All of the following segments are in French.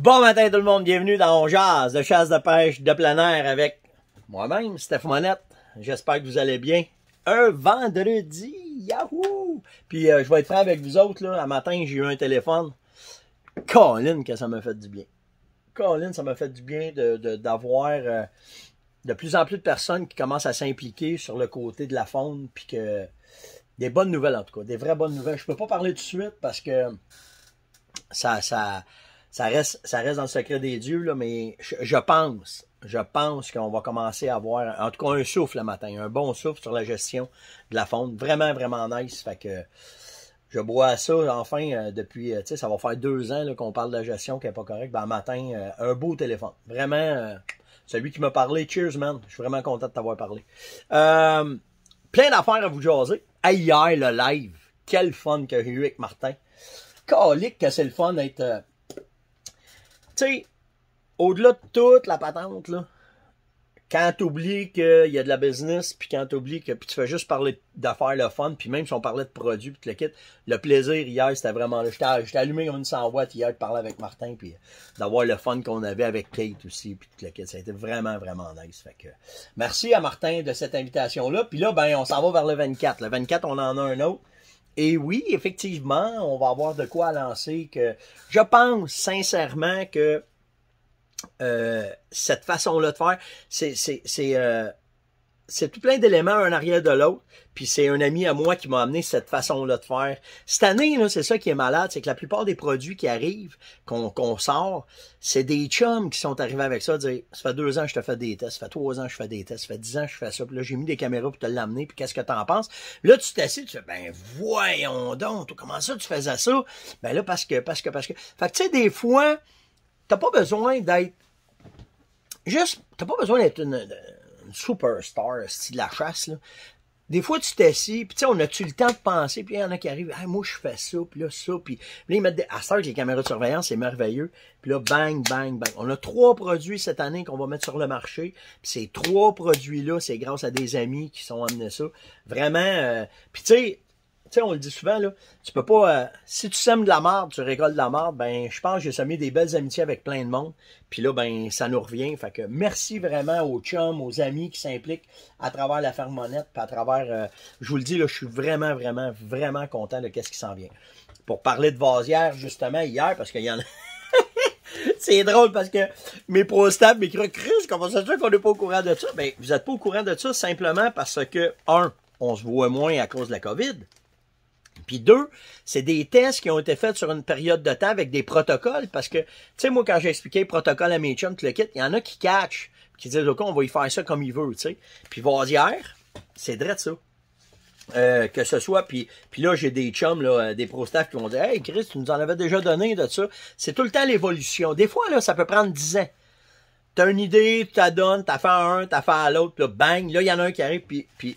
Bon matin tout le monde, bienvenue dans Jazz de chasse de pêche de plein air avec moi-même, Steph Monette. J'espère que vous allez bien. Un vendredi, yahoo! Puis euh, je vais être franc avec vous autres, là. À matin, j'ai eu un téléphone. Colin, que ça m'a fait du bien. Colin, ça m'a fait du bien d'avoir de, euh, de, plus en plus de personnes qui commencent à s'impliquer sur le côté de la faune. Puis que. Des bonnes nouvelles en tout cas, des vraies bonnes nouvelles. Je peux pas parler tout de suite parce que ça. ça ça reste, ça reste dans le secret des dieux, là, mais je, pense, je pense qu'on va commencer à avoir, en tout cas, un souffle le matin, un bon souffle sur la gestion de la fonte. Vraiment, vraiment nice. Fait que je bois ça, enfin, euh, depuis, euh, tu sais, ça va faire deux ans qu'on parle de la gestion qui n'est pas correcte. Ben, matin, euh, un beau téléphone. Vraiment, celui qui m'a parlé, cheers, man. Je suis vraiment content de t'avoir parlé. plein d'affaires à vous jaser. aïe, le live, quel fun que j'ai eu avec Martin. Calique que c'est le fun d'être tu sais, au-delà de toute la patente, là, quand tu oublies qu'il y a de la business, puis quand tu oublies que puis tu fais juste parler d'affaires, le fun, puis même si on parlait de produits, puis le kit, le plaisir hier, c'était vraiment là. J'étais allumé comme une 100 watts hier de parler avec Martin, puis d'avoir le fun qu'on avait avec Kate aussi, puis tout le kit. Ça a été vraiment, vraiment nice. que, merci à Martin de cette invitation-là. Puis là, ben, on s'en va vers le 24. Le 24, on en a un autre. Et oui, effectivement, on va avoir de quoi lancer que je pense sincèrement que euh, cette façon-là de faire, c'est euh, c'est tout plein d'éléments un arrière de l'autre. Puis c'est un ami à moi qui m'a amené cette façon-là de faire. Cette année, là, c'est ça qui est malade, c'est que la plupart des produits qui arrivent, qu'on sort, c'est des chums qui sont arrivés avec ça, dire ça fait deux ans que je te fais des tests, ça fait trois ans que je fais des tests, ça fait dix ans que je fais ça, puis là j'ai mis des caméras pour te l'amener, puis qu'est-ce que t'en penses? Là, tu t'assieds, tu fais ben voyons donc, comment ça tu faisais ça? Ben là, parce que, parce que, parce que. Fait que tu sais, des fois, t'as pas besoin d'être. Juste, t'as pas besoin d'être une superstar, euh, style la chasse, là. Des fois, tu t'assis, puis tu sais, on a-tu le temps de penser, puis il y en a qui arrivent, Ah, moi, je fais ça, puis là, ça, puis là, ils des... À les caméras de surveillance, c'est merveilleux. Puis là, bang, bang, bang. On a trois produits cette année qu'on va mettre sur le marché. Puis ces trois produits-là, c'est grâce à des amis qui sont amenés ça. Vraiment, euh, puis tu sais, sais, on le dit souvent, là, tu peux pas. Euh, si tu sèmes de la marde, tu récoltes de la marde, ben, je pense que j'ai semé des belles amitiés avec plein de monde. Puis là, ben, ça nous revient. Fait que merci vraiment aux chums, aux amis qui s'impliquent à travers la ferme puis à travers. Euh, je vous le dis, là, je suis vraiment, vraiment, vraiment content de ce qui s'en vient. Pour parler de vasière, justement, hier, parce qu'il y en a. C'est drôle parce que mes prostates, mes cris comment ça se fait qu'on n'est pas au courant de ça? Ben, vous n'êtes pas au courant de ça simplement parce que, un, on se voit moins à cause de la COVID. Puis deux, c'est des tests qui ont été faits sur une période de temps avec des protocoles, parce que, tu sais, moi, quand j'ai expliqué protocole à mes chums, tu le quittes, il y en a qui catchent, qui disent, OK, on va y faire ça comme il veut, tu sais. Puis Vasière, c'est drôle ça. Euh, que ce soit, puis, là, j'ai des chums, euh, des pro qui vont dire Hey Chris, tu nous en avais déjà donné de ça. C'est tout le temps l'évolution. Des fois, là, ça peut prendre dix ans. T'as une idée, tu la donnes, t'as fait un, t'as fait à l'autre, là, bang, là, il y en a un qui arrive, puis, puis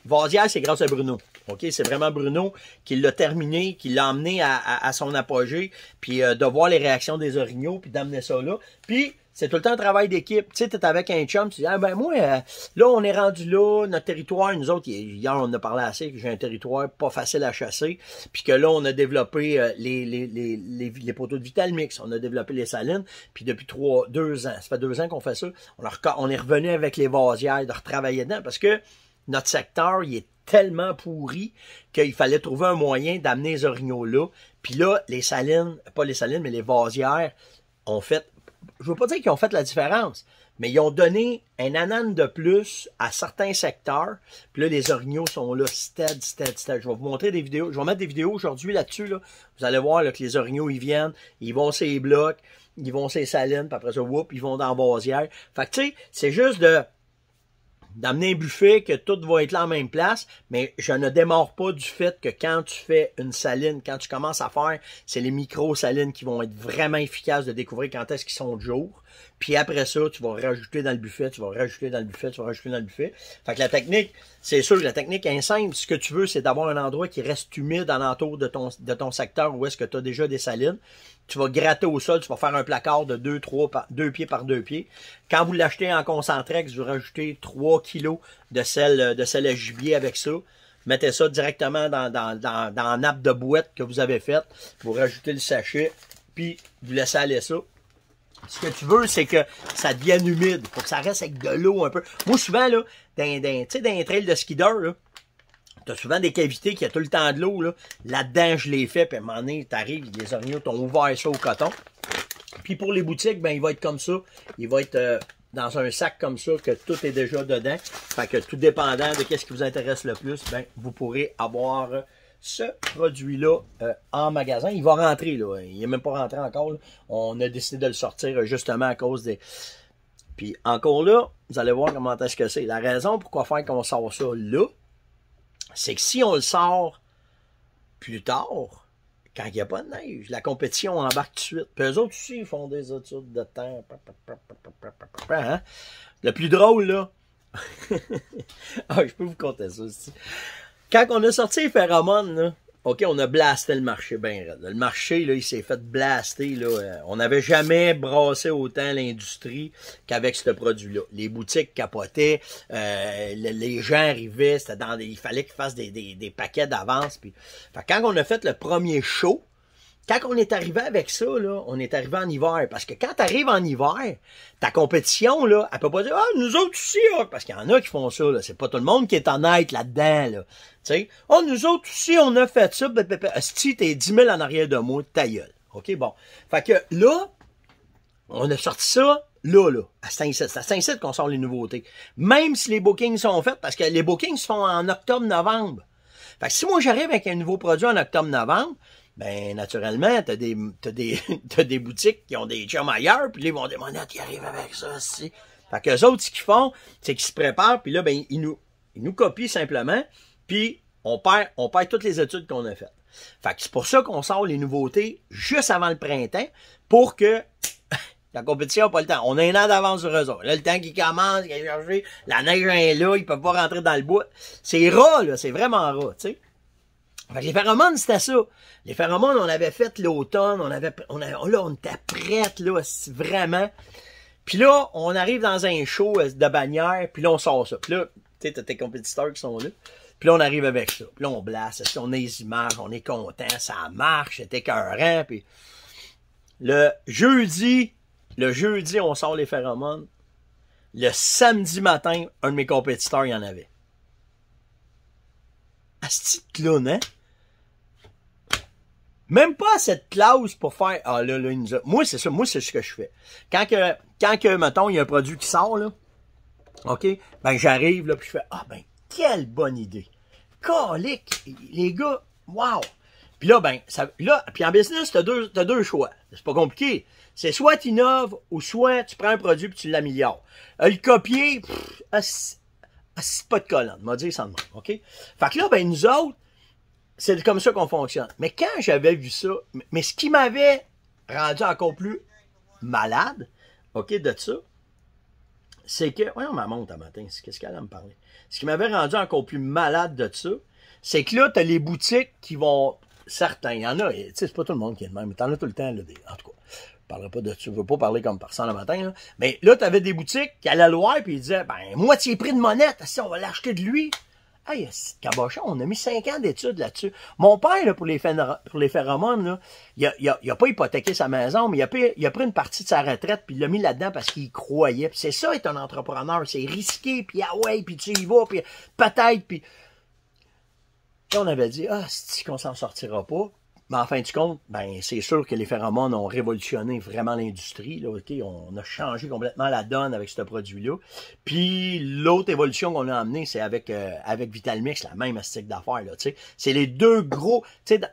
c'est grâce à Bruno. OK, c'est vraiment Bruno qui l'a terminé, qui l'a emmené à, son apogée, puis euh, de voir les réactions des orignaux, puis d'amener ça là. Puis, c'est tout le temps un travail d'équipe. Tu sais, t'es avec un chum, tu dis, ah ben moi, euh, là, on est rendu là, notre territoire, nous autres, hier, on en a parlé assez, que j'ai un territoire pas facile à chasser, puis que là, on a développé euh, les, les, les, les, poteaux de Vitalmix, on a développé les salines, puis depuis trois, deux ans, ça fait deux ans qu'on fait ça, on, on est revenu avec les vasières de retravailler dedans, parce que notre secteur, il est tellement pourri qu'il fallait trouver un moyen d'amener les orignaux là. Puis là, les salines, pas les salines, mais les vasières ont fait, je veux pas dire qu'ils ont fait la différence, mais ils ont donné un anane de plus à certains secteurs. Puis là, les orignaux sont là, stead, stead, stead. Je vais vous montrer des vidéos. Je vais mettre des vidéos aujourd'hui là-dessus. Vous allez voir que les orignaux, ils viennent, ils vont ces blocs, ils vont ces salines, puis après ça, ils vont dans la vasière. Fait que tu sais, c'est juste de d'amener un buffet, que tout va être là en même place, mais je ne démarre pas du fait que quand tu fais une saline, quand tu commences à faire, c'est les micro-salines qui vont être vraiment efficaces de découvrir quand est-ce qu'ils sont de jour. Puis après ça, tu vas rajouter dans le buffet, tu vas rajouter dans le buffet, tu vas rajouter dans le buffet. Fait que la technique, c'est sûr que la technique est simple. Ce que tu veux, c'est d'avoir un endroit qui reste humide alentour de ton, de ton secteur où est-ce que tu as déjà des salines. Tu vas gratter au sol, tu vas faire un placard de 2 deux pieds par deux pieds. Quand vous l'achetez en concentrex, vous rajoutez 3 kilos de sel, de à gibier avec ça mettez ça directement dans, dans, dans la nappe de boîte que vous avez faite. Vous rajoutez le sachet, puis vous laissez aller ça ce que tu veux, c'est que ça devienne humide, faut que ça reste avec de l'eau un peu. Moi, souvent, là, dans, tu sais, dans les trails de skidder, là, T'as souvent des cavités qui a tout le temps de l'eau. Là. Là-dedans, je les fais, puis à un moment donné, t'arrives, les agneaux t'ont ouvert ça au coton. Puis pour les boutiques, ben il va être comme ça. Il va être euh, dans un sac comme ça, que tout est déjà dedans. Fait que tout dépendant de qu'est-ce qui vous intéresse le plus, ben vous pourrez avoir ce produit-là euh, en magasin. Il va rentrer, là. Il n'est même pas rentré encore. On a décidé de le sortir euh, justement à cause des... Puis encore là, vous allez voir comment est-ce que c'est. La raison pourquoi faire qu'on sort ça là, c'est que si on le sort plus tard, quand il n'y a pas de neige, la compétition embarque tout de suite. Puis eux autres aussi, ils font des études de temps. Le plus drôle, là, ah, je peux vous compter ça aussi. Quand on a sorti les phéromones, OK, on a blasté le marché bien Le marché, il s'est fait blaster. Euh, on n'avait jamais brassé autant l'industrie qu'avec ce produit-là. Les boutiques capotaient, euh, les gens arrivaient, dans il fallait qu'ils fassent des, des paquets d'avance. Puis... Quand on a fait le premier show, quand on est arrivé avec ça, là, on est arrivé en hiver. Parce que quand tu arrives en hiver, ta compétition, là, elle peut pas dire Ah, nous autres aussi, ah. parce qu'il y en a qui font ça, là. C'est pas tout le monde qui est honnête là-dedans. Là. Tu sais, oh, nous autres aussi, on a fait ça, si t'es 10 000 en arrière de moi, ta gueule. OK, bon. Fait que là, on a sorti ça là, là, à saint 7 C'est à saint 7 qu'on sort les nouveautés. Même si les bookings sont faits, parce que les bookings se font en octobre-novembre. Fait si moi j'arrive avec un nouveau produit en octobre-novembre, ben naturellement, t'as des, as des, des boutiques qui ont des chums ailleurs, puis là, ils vont demander à qui arrivent avec ça aussi. Fait eux autres, ce qu'ils font, c'est qu'ils se préparent, puis là, ben, ils nous, ils nous copient simplement, puis on perd, on perd toutes les études qu'on a faites. Fait que c'est pour ça qu'on sort les nouveautés juste avant le printemps, pour que la compétition n'a pas le temps. On a un an d'avance sur eux autres. Là, le temps qui commence, la neige est là, ils peuvent pas rentrer dans le bois. C'est rare, là, c'est vraiment rare, tu sais les phéromones, c'était ça. Les phéromones, on avait fait l'automne, on avait, on là, on était prête, là, vraiment. Puis là, on arrive dans un show euh, de bannière, puis là, on sort ça. Puis là, tu sais, t'as tes compétiteurs qui sont là. Puis là, on arrive avec ça. Puis là, on blasse, on est on est content, ça marche, c'est écœurant. Puis le jeudi, le jeudi, on sort les phéromones. Le samedi matin, un de mes compétiteurs, il y en avait. Asti clown, hein? Même pas cette clause pour faire, ah, Moi, c'est ça, moi, c'est ce que je fais. Quand que, quand mettons, il y a un produit qui sort, là, OK, ben j'arrive, là, puis je fais, ah ben, quelle bonne idée. colique les gars, wow. Puis là, ben, ça, là, puis en business, t'as deux, as deux choix. C'est pas compliqué. C'est soit tu innoves ou soit tu prends un produit puis tu l'améliores. Euh, le copier, c'est pas de colonne, m'a dit ça OK? Fait que là, ben, nous autres, c'est comme ça qu'on fonctionne. Mais quand j'avais vu ça, mais ce qui m'avait rendu encore plus malade, OK, de ça, c'est que. Voyons ma montre matin, qu'est-ce qu'elle a me parler? Ce qui m'avait rendu encore plus malade de ça, c'est que là, tu as les boutiques qui vont. Certains, il y en a, tu sais, c'est pas tout le monde qui est le même, mais t'en as tout le temps, en tout cas. Je pas de, ne veux pas parler comme par ça le matin, là. Mais là, avais des boutiques qui allaient le voir, puis ils disaient, ben, moitié prix de monnaie, on va l'acheter de lui. Ah, on a mis cinq ans d'études là-dessus. Mon père, pour, les pour phéromones, là, il n'a a, pas hypothéqué sa maison, mais il a, pris, a pris une partie de sa retraite, puis il l'a mis là-dedans parce qu'il croyait. c'est ça, être un entrepreneur, c'est risqué, puis ah ouais, puis tu y vas, puis peut-être, puis... Là, on avait dit, ah, si qu'on s'en sortira pas, mais en fin de compte, ben, c'est sûr que les phéromones ont révolutionné vraiment l'industrie. On a changé complètement la donne avec ce produit-là. Puis l'autre évolution qu'on a amenée, c'est avec, euh, avec Vitalmix, la même astique d'affaires. C'est les deux gros.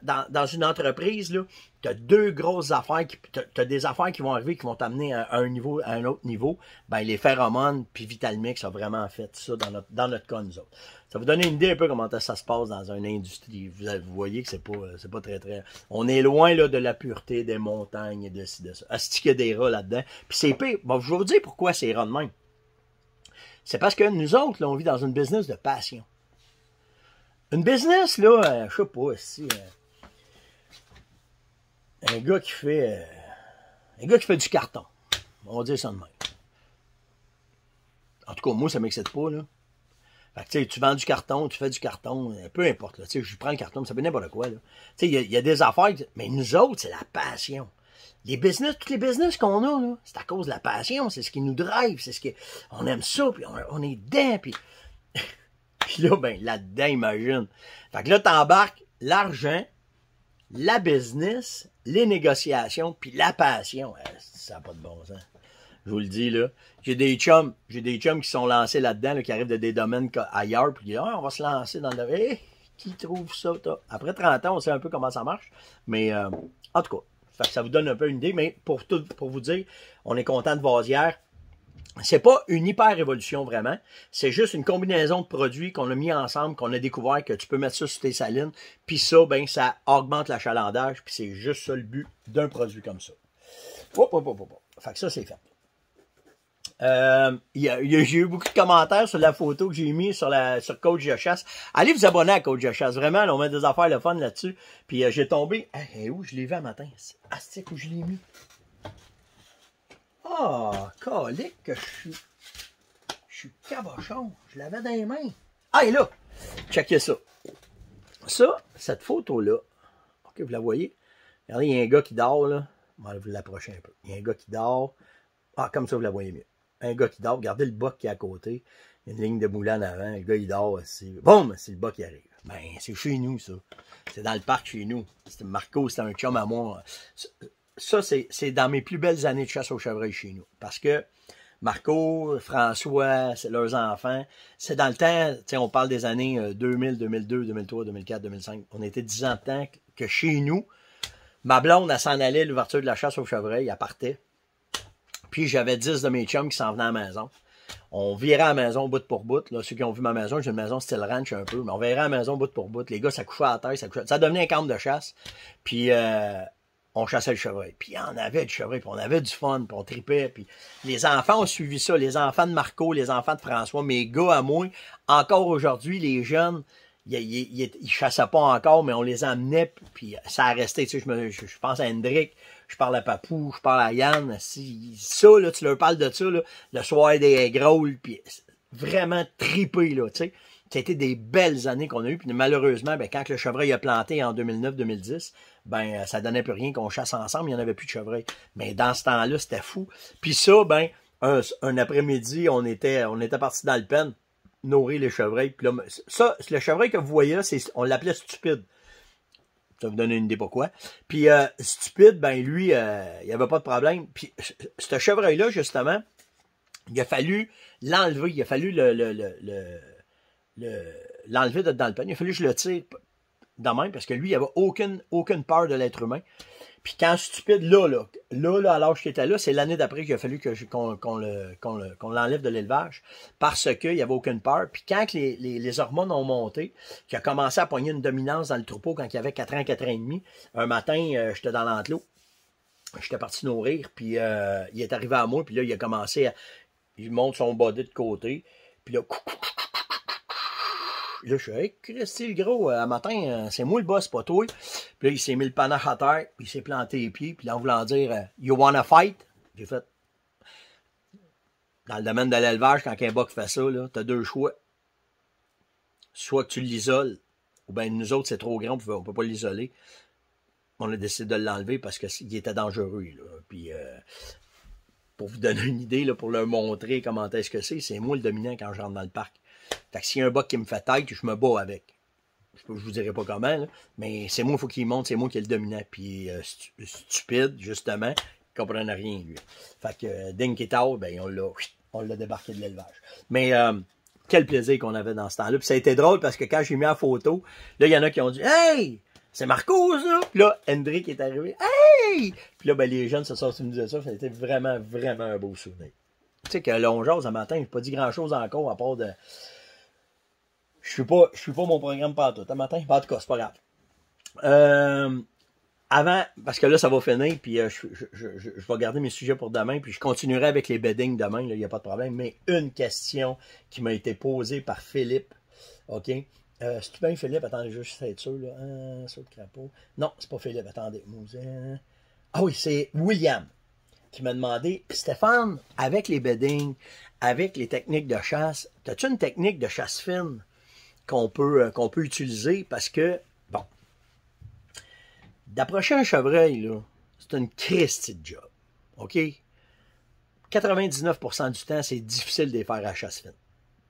Dans, dans une entreprise, là, tu as deux grosses affaires, qui, tu as des affaires qui vont arriver, qui vont t'amener à, un niveau, un autre niveau, ben les phéromones puis Vitalmix ont vraiment fait ça dans notre, dans notre cas, nous autres. Ça vous donne une idée un peu comment ça se passe dans une industrie. Vous, voyez que c'est pas, euh, c'est pas très, très... On est loin, là, de la pureté des montagnes et de ci, de ça. Ah, qu'il y a des rats là-dedans. Puis c'est pire. je vais vous dire pourquoi c'est rats de même. C'est parce que nous autres, on vit dans une business de passion. Une business, là, je euh, je sais pas, si... Euh, un gars qui fait. Euh, un gars qui fait du carton. On va dire ça de même. En tout cas, moi, ça m'excite pas, là. Fait que, tu, sais, tu vends du carton, tu fais du carton, euh, peu importe. Là, tu sais, je prends le carton, ça peut n'importe quoi. Tu sais, il y, a des affaires, mais nous autres, c'est la passion. Les business, tous les business qu'on a, c'est à cause de la passion, c'est ce qui nous drive, c'est ce qui... On aime ça, puis on, est dedans, puis... là, ben, là-dedans, imagine. Fait que là, t'embarques l'argent, la business, les négociations, puis la passion. Hein, ça n'a pas de bon sens. Je vous le dis, là. J'ai des chums, j'ai des qui sont lancés là-dedans, qui arrivent de des domaines ailleurs, puis ah, on va se lancer dans le domaine. Eh, qui trouve ça, Après 30 ans, on sait un peu comment ça marche. Mais euh, en tout cas, ça vous donne un peu une idée. Mais pour tout, pour vous dire, on est content de voir hier c'est pas une hyper évolution vraiment, c'est juste une combinaison de produits qu'on a mis ensemble, qu'on a découvert que tu peux mettre ça sur tes salines, puis ça, ben ça augmente l'achalandage, puis c'est juste ça le but d'un produit comme ça. Hop, hop, hop, hop. Fait que ça, c'est fait. Euh, j'ai eu beaucoup de commentaires sur la photo que j'ai mis sur la sur Coach de chasse. Allez vous abonner à Coach de chasse, vraiment, on met des affaires de fun là-dessus. Puis euh, j'ai tombé, ah, où je l'ai vu à matin, C'est où je l'ai mis. Ah, calique que je suis... Je suis cabochon. Je l'avais dans les mains. Ah, et là, checkez ça. Ça, cette photo-là, OK, vous la voyez? Regardez, il y a un gars qui dort, là. On vous l'approcher un peu. Il y a un gars qui dort. Ah, comme ça, vous la voyez mieux. Un gars qui dort. Regardez le bas qui est à côté. Il y a une ligne de moulin en avant. Le gars, il dort. Boum! C'est le bas qui arrive. Ben, c'est chez nous, ça. C'est dans le parc chez nous. Marco, c'était un chum à moi ça, c'est dans mes plus belles années de chasse au chevreuil chez nous. Parce que Marco, François, leurs enfants, c'est dans le temps, on parle des années 2000, 2002, 2003, 2004, 2005. On était 10 ans de temps que chez nous, ma blonde, elle s'en allait l'ouverture de la chasse au chevreuil, elle partait. Puis j'avais 10 de mes chums qui s'en venaient à la maison. On virait à la maison bout pour bout. Là, ceux qui ont vu ma maison, j'ai une maison style ranch un peu, mais on virait à la maison bout pour bout. Les gars, ça couchait à terre, ça Ça devenait un camp de chasse. Puis euh, on chassait le chevreuil. Puis on avait du chevreuil, puis on avait du fun, puis on tripait. Puis les enfants ont suivi ça, les enfants de Marco, les enfants de François, mes gars à moi, encore aujourd'hui, les jeunes, ils, chassaient pas encore, mais on les emmenait, puis ça a resté. Tu sais, je, pense à Hendrick, je parle à Papou, je parle à Yann. Si, ça, là, tu leur parles de ça, là, le soir des gros, puis vraiment tripé, là, tu sais. Ça a été des belles années qu'on a eues. Puis malheureusement, ben, quand le chevreuil a planté en 2009-2010, ben, euh, ça donnait plus rien qu'on chasse ensemble. Il n'y en avait plus de chevreuil. Mais dans ce temps-là, c'était fou. Puis ça, ben, un, après-midi, on était, on était parti dans le pen nourrir les chevreuils. Puis ça, le chevreuil que vous voyez là, on l'appelait stupide. Ça vous donne une idée pourquoi. Puis euh, stupide, ben lui, euh, il n'y avait pas de problème. Puis ce chevreuil-là, justement, il a fallu l'enlever, il a fallu le l'enlever de dans le panier. Il a fallu que je le tire de même parce que lui, il n'avait aucune, aucune peur de l'être humain. Puis quand stupide, là, là, là, là à l'âge était là, c'est l'année d'après qu'il a fallu qu'on, l'enlève le, l'enlève de l'élevage parce qu'il n'y avait aucune peur. Puis quand les, hormones ont monté, qu'il a commencé à poigner une dominance dans le troupeau quand il avait 4 ans, 4 ans et demi, un matin, euh, j'étais dans l'enclos, j'étais parti nourrir, puis euh, il est arrivé à moi, puis là, il a commencé à... Il monte son body de côté, puis là, coucou, Là, je suis avec Christy le gros, à euh, matin, euh, c'est moi le boss, pas toi. Puis là, il s'est mis le panache à terre, puis il s'est planté les pieds, puis là, en voulant dire euh, You wanna fight? J'ai fait. Dans le domaine de l'élevage, quand un boc fait ça, t'as deux choix. Soit tu l'isoles, ou bien nous autres, c'est trop grand, on peut, peut pas l'isoler. On a décidé de l'enlever parce qu'il était dangereux. Puis pour vous donner une idée, pour leur montrer comment est-ce que c'est, c'est moi le dominant quand je rentre dans le parc. Fait que s'il y a un bac qui me fait tête, je me bats avec. Je, ne vous dirai pas comment, là, mais c'est moi, faut qu'il monte, c'est moi qui est le dominant. Puis euh, stupide, justement, il comprenait rien, lui. Fait que euh, Dink et ben, on l'a on l'a débarqué de l'élevage. Mais euh, quel plaisir qu'on avait dans ce temps-là. Puis ça a été drôle parce que quand j'ai mis la photo, là, il y en a qui ont dit Hey! C'est Marcos là! » Puis là, Hendrick est arrivé. Hey! Puis là, ben, les jeunes se sont me disaient ça. Ça a été vraiment, vraiment un beau souvenir. Tu sais que l'on ce matin, j'ai pas dit grand-chose encore à part de je suis pas, je suis pas mon programme pas toi un matin. Ben, en tout cas, c'est pas grave. Euh, avant, parce que là, ça va finir, puis euh, je, vais garder mes sujets pour demain, puis je continuerai avec les beddings demain, il n'y a pas de problème. Mais une question qui m'a été posée par Philippe, OK? Euh, c'est bien Philippe, attendez, juste être sûr, là. Ah, sur crapaud. Non, c'est pas Philippe, attendez. Ah oui, c'est William qui m'a demandé Stéphane, avec les beddings, avec les techniques de chasse, as-tu une technique de chasse fine qu'on peut, euh, qu'on peut utiliser parce que, bon, d'approcher un chevreuil, c'est une christie de job. OK? 99% du temps, c'est difficile de les faire à chasse fine.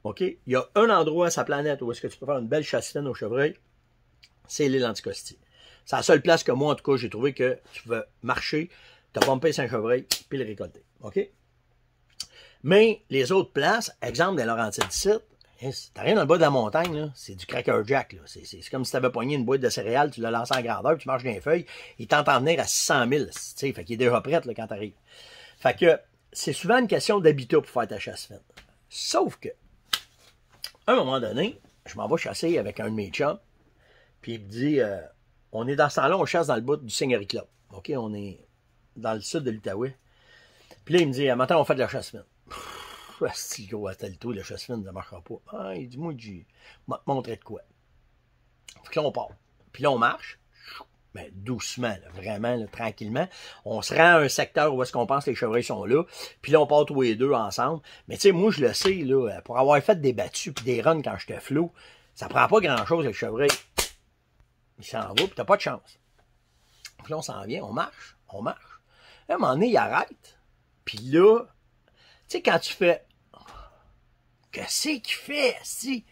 OK? Il y a un endroit à sa planète où est-ce que tu peux faire une belle chasse fine au chevreuil, c'est l'île Anticosti. C'est la seule place que moi, en tout cas, j'ai trouvé que tu veux marcher, te pomper un chevreuil, puis le récolter. OK? Mais les autres places, exemple de Laurentides Hein, t'as rien dans le bas de la montagne, c'est du cracker jack. C'est comme si t'avais avais pogné une boîte de céréales, tu la lances en grandeur, tu marches dans les feuilles. Il t'entend venir à 600 000. Fait qu'il est déjà prêt quand t'arrives. Fait que c'est souvent une question d'habitude pour faire ta chasse fin. Sauf que, à un moment donné, je m'en vais chasser avec un de mes chums, puis il me dit euh, On est dans ce temps-là, on chasse dans le bout du Singerie Club. OK, on est dans le sud de l'Outaouais. Puis là, il me dit Maintenant, on fait de la chasse fin si le chasse tout le chasse ça ne marchera pas. Ah, il dit, moi, je vais te montrer de quoi. que là, on part. Puis là, on marche. Ben, doucement, vraiment, tranquillement. On se rend à un secteur où est-ce qu'on pense que les chevreuils sont là. Puis là, on part tous les deux ensemble. Mais tu sais, moi, je le sais, là, pour avoir fait des battus puis des runs quand j'étais flou, ça prend pas grand-chose, les chevreuil. Il s'en va, puis t'as pas de chance. Puis là, on s'en vient, on marche, on marche. À un moment donné, il arrête. Puis là, tu sais, quand tu fais Qu'est-ce qu'il fait, si?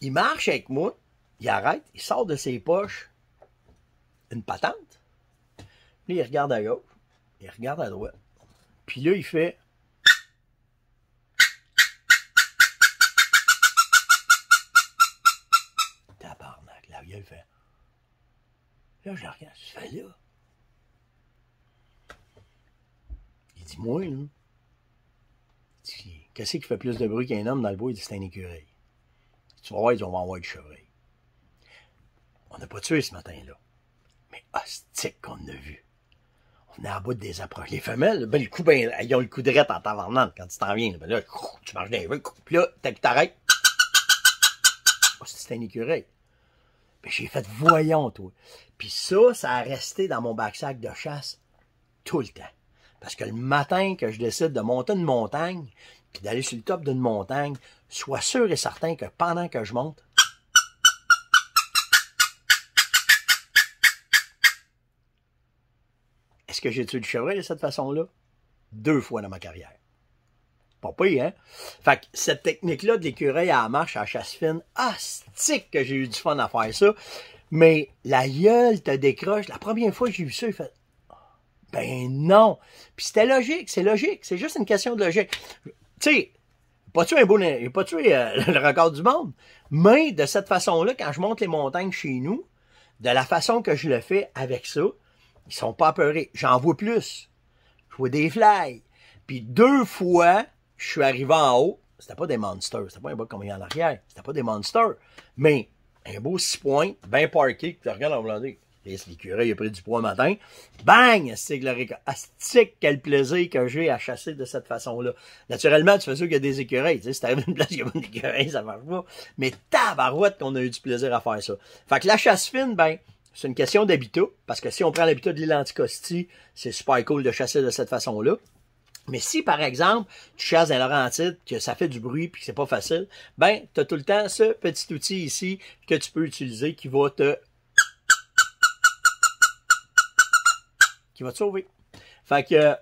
Il marche avec moi, il arrête, il sort de ses poches une patente. Puis il regarde à gauche, il regarde à droite. Puis là, il fait. Tabarnak, la vieille fait. Là, je regarde, je fais là. Il dit, moi, là. Qu'est-ce qui fait plus de bruit qu'un homme dans le bois? c'est un écureuil. Tu vas voir, ils vont avoir le chevreuil. On n'a pas tué ce matin-là. Mais hostique qu'on a vu. On est à bout des approches. Les femelles, ben, le ben, ont le coup de rette en tavernante quand tu t'en viens. Ben tu marches des les rues, puis là, t'arrêtes. c'est un écureuil. Ben, j'ai fait voyons, toi. Puis ça, ça a resté dans mon bague-sac de chasse tout le temps. Parce que le matin que je décide de monter une montagne, puis d'aller sur le top d'une montagne, sois sûr et certain que pendant que je monte, est-ce que j'ai tué du chevreuil de cette façon-là? Deux fois dans ma carrière. Pas pire, hein? Fait que cette technique-là de l'écureuil à la marche, à la chasse fine, astique ah, que j'ai eu du fun à faire ça. Mais la gueule te décroche. La première fois que j'ai vu ça, il fait Ben non! Puis c'était logique, c'est logique, c'est juste une question de logique tu sais, pas tu un pas tué euh, le record du monde. Mais de cette façon-là, quand je monte les montagnes chez nous, de la façon que je le fais avec ça, ils sont pas apeurés. J'en vois plus. Je vois des flys Puis deux fois, je suis arrivé en haut. C'était pas des monsters. C'était pas un bas comme il y en arrière. C'était pas des monsters. Mais un beau six points, bien parké, que tu regardes en volant les l'écureuil a pris du poids matin. Bang! c'est Astique, ah, quel plaisir que j'ai à chasser de cette façon-là. Naturellement, tu fais sûr qu'il y a des écureuils. Tu sais, si t'arrives à une place, il y a pas d'écureuil, ça marche pas. Mais tabarouette qu'on a eu du plaisir à faire ça. Fait que la chasse fine, ben, c'est une question d'habitat. Parce que si on prend l'habitat de l'île c'est super cool de chasser de cette façon-là. Mais si, par exemple, tu chasses un Laurentide, que ça fait du bruit puis que c'est pas facile, ben, tu tout le temps ce petit outil ici que tu peux utiliser qui va te qui va te sauver. Fait que,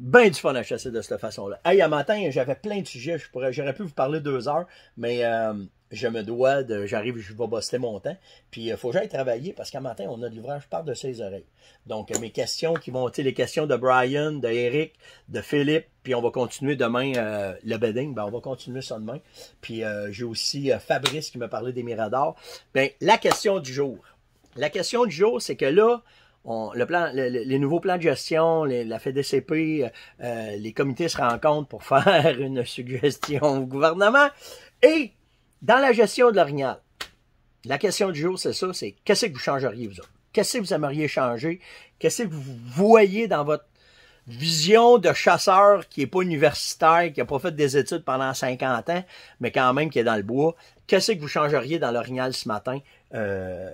ben du fun à chasser de cette façon-là. Hey, à matin, j'avais plein de sujets. J'aurais pu vous parler deux heures, mais euh, je me dois de. J'arrive, je vais bosser mon temps. Puis, il euh, faut que j'aille travailler parce qu'à matin, on a de l'ouvrage par de ses oreilles. Donc, mes questions qui vont, être les questions de Brian, de Eric, de Philippe, puis on va continuer demain euh, le bedding. Ben, on va continuer ça demain. Puis, j'ai aussi Fabrice qui m'a parlé des miradors. Ben, la question du jour. La question du jour, c'est que là, le plan, les nouveaux plans de gestion, la FEDCP, euh, euh, les comités se rencontrent pour faire une suggestion au gouvernement. Et dans la gestion de l'orignal, la question du jour, c'est ça, c'est qu'est-ce que vous changeriez, vous autres? Qu'est-ce que vous aimeriez changer? Qu'est-ce que vous voyez dans votre vision de chasseur qui est pas universitaire, qui a pas fait des études pendant 50 ans, mais quand même qui est dans le bois? Qu'est-ce que vous changeriez dans l'orignal ce matin? Euh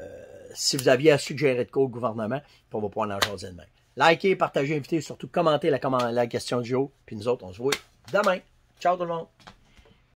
si vous aviez à suggérer de quoi au gouvernement, on va pouvoir en demain. Likez, partagez, invitez, surtout commentez la, la question du jour. Puis nous autres, on se voit demain. Ciao tout le monde!